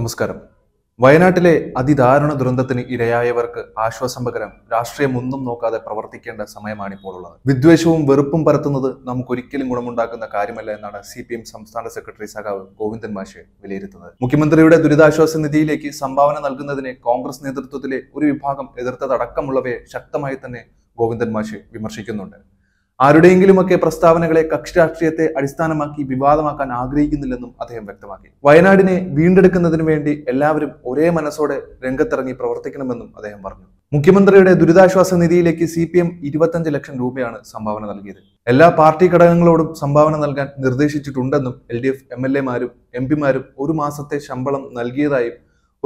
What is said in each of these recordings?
നമസ്കാരം വയനാട്ടിലെ അതിദാരുണ ദുരന്തത്തിന് ഇരയായവർക്ക് ആശ്വാസം പകരം രാഷ്ട്രീയം ഒന്നും നോക്കാതെ പ്രവർത്തിക്കേണ്ട സമയമാണിപ്പോൾ ഉള്ളത് വിദ്വേഷവും വെറുപ്പും പരത്തുന്നത് നമുക്കൊരിക്കലും ഗുണമുണ്ടാക്കുന്ന കാര്യമല്ല എന്നാണ് സി പി എം സംസ്ഥാന സെക്രട്ടറി സഖാവ് ഗോവിന്ദൻ മാഷെ വിലയിരുത്തുന്നത് മുഖ്യമന്ത്രിയുടെ ദുരിതാശ്വാസ നിധിയിലേക്ക് സംഭാവന നൽകുന്നതിനെ കോൺഗ്രസ് നേതൃത്വത്തിലെ ഒരു വിഭാഗം എതിർത്തതടക്കമുള്ളവയെ ശക്തമായി തന്നെ ഗോവിന്ദൻ മാഷെ വിമർശിക്കുന്നുണ്ട് ആരുടെയെങ്കിലുമൊക്കെ പ്രസ്താവനകളെ കക്ഷി രാഷ്ട്രീയത്തെ അടിസ്ഥാനമാക്കി വിവാദമാക്കാൻ ആഗ്രഹിക്കുന്നില്ലെന്നും അദ്ദേഹം വ്യക്തമാക്കി വയനാടിനെ വീണ്ടെടുക്കുന്നതിനു വേണ്ടി എല്ലാവരും ഒരേ മനസ്സോടെ രംഗത്തിറങ്ങി പ്രവർത്തിക്കണമെന്നും അദ്ദേഹം പറഞ്ഞു മുഖ്യമന്ത്രിയുടെ ദുരിതാശ്വാസ നിധിയിലേക്ക് സി പി എം ഇരുപത്തഞ്ച് ലക്ഷം രൂപയാണ് സംഭാവന നൽകിയത് എല്ലാ പാർട്ടി ഘടകങ്ങളോടും സംഭാവന നൽകാൻ നിർദ്ദേശിച്ചിട്ടുണ്ടെന്നും L D F M L എമാരും എം പിമാരും ഒരു മാസത്തെ ശമ്പളം നൽകിയതായും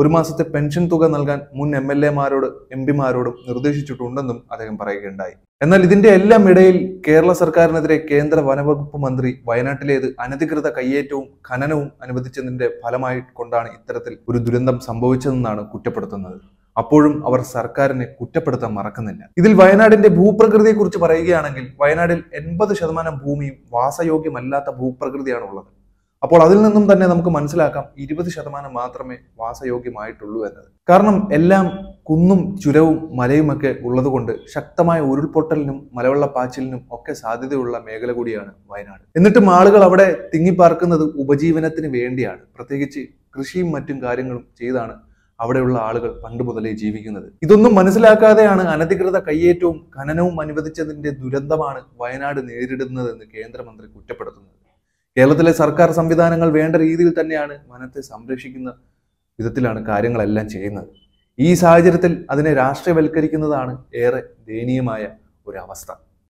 ഒരു മാസത്തെ പെൻഷൻ തുക നൽകാൻ മുൻ എം എൽ എമാരോട് എം പിമാരോടും നിർദ്ദേശിച്ചിട്ടുണ്ടെന്നും അദ്ദേഹം പറയുകയുണ്ടായി എന്നാൽ ഇതിന്റെ എല്ലാം ഇടയിൽ കേരള സർക്കാരിനെതിരെ കേന്ദ്ര വനവകുപ്പ് മന്ത്രി വയനാട്ടിലേത് അനധികൃത കയ്യേറ്റവും ഖനനവും അനുവദിച്ചതിന്റെ ഫലമായി കൊണ്ടാണ് ഇത്തരത്തിൽ ഒരു ദുരന്തം സംഭവിച്ചതെന്നാണ് കുറ്റപ്പെടുത്തുന്നത് അപ്പോഴും അവർ സർക്കാരിനെ കുറ്റപ്പെടുത്താൻ മറക്കുന്നില്ല ഇതിൽ വയനാടിന്റെ ഭൂപ്രകൃതിയെക്കുറിച്ച് പറയുകയാണെങ്കിൽ വയനാടിൽ എൺപത് ശതമാനം ഭൂമിയും വാസയോഗ്യമല്ലാത്ത ഭൂപ്രകൃതിയാണുള്ളത് അപ്പോൾ അതിൽ നിന്നും തന്നെ നമുക്ക് മനസ്സിലാക്കാം ഇരുപത് ശതമാനം മാത്രമേ വാസയോഗ്യമായിട്ടുള്ളൂ എന്നത് കാരണം എല്ലാം കുന്നും ചുരവും മലയുമൊക്കെ ഉള്ളതുകൊണ്ട് ശക്തമായ ഉരുൾപൊട്ടലിനും മലവെള്ളപ്പാച്ചിലിനും ഒക്കെ സാധ്യതയുള്ള മേഖല കൂടിയാണ് വയനാട് എന്നിട്ടും ആളുകൾ അവിടെ തിങ്ങിപ്പാർക്കുന്നത് ഉപജീവനത്തിന് വേണ്ടിയാണ് പ്രത്യേകിച്ച് കൃഷിയും മറ്റും കാര്യങ്ങളും ചെയ്താണ് അവിടെയുള്ള ആളുകൾ പണ്ട് മുതലേ ജീവിക്കുന്നത് ഇതൊന്നും മനസ്സിലാക്കാതെയാണ് അനധികൃത കയ്യേറ്റവും ഖനനവും അനുവദിച്ചതിന്റെ ദുരന്തമാണ് വയനാട് നേരിടുന്നതെന്ന് കേന്ദ്രമന്ത്രി കുറ്റപ്പെടുത്തുന്നത് കേരളത്തിലെ സർക്കാർ സംവിധാനങ്ങൾ വേണ്ട രീതിയിൽ തന്നെയാണ് വനത്തെ സംരക്ഷിക്കുന്ന വിധത്തിലാണ് കാര്യങ്ങളെല്ലാം ചെയ്യുന്നത് ഈ സാഹചര്യത്തിൽ അതിനെ രാഷ്ട്രീയവൽക്കരിക്കുന്നതാണ് ഏറെ ദയനീയമായ ഒരവസ്ഥ